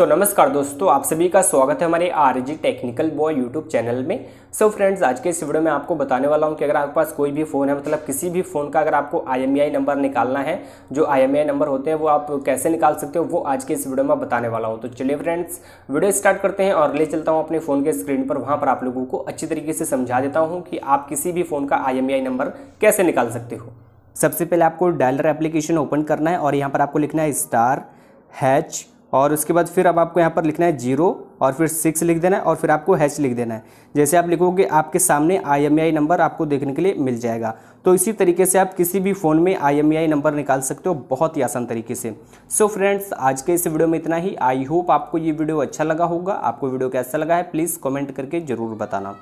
सो so, नमस्कार दोस्तों आप सभी का स्वागत है हमारे R G technical boy YouTube channel में सो so, फ्रेंड्स आज के इस वीडियो में आपको बताने वाला हूं कि अगर आपके पास कोई भी फ़ोन है मतलब किसी भी फ़ोन का अगर आपको आई नंबर e निकालना है जो आई नंबर e होते हैं वो आप कैसे निकाल सकते हो वो आज के इस वीडियो में बताने वाला हूँ तो चलिए फ्रेंड्स वीडियो स्टार्ट करते हैं और ले चलता हूँ अपने फ़ोन के स्क्रीन पर वहाँ पर आप लोगों को अच्छी तरीके से समझा देता हूँ कि आप किसी भी फ़ोन का आई नंबर e कैसे निकाल सकते हो सबसे पहले आपको डायलर एप्लीकेशन ओपन करना है और यहाँ पर आपको लिखना है स्टार हैच और उसके बाद फिर अब आपको यहाँ पर लिखना है जीरो और फिर सिक्स लिख देना है और फिर आपको हैच लिख देना है जैसे आप लिखोगे आपके सामने आई नंबर e आपको देखने के लिए मिल जाएगा तो इसी तरीके से आप किसी भी फ़ोन में आई नंबर e निकाल सकते हो बहुत ही आसान तरीके से सो so फ्रेंड्स आज के इस वीडियो में इतना ही आई होप आपको ये वीडियो अच्छा लगा होगा आपको वीडियो कैसा लगा है प्लीज़ कॉमेंट करके ज़रूर बताना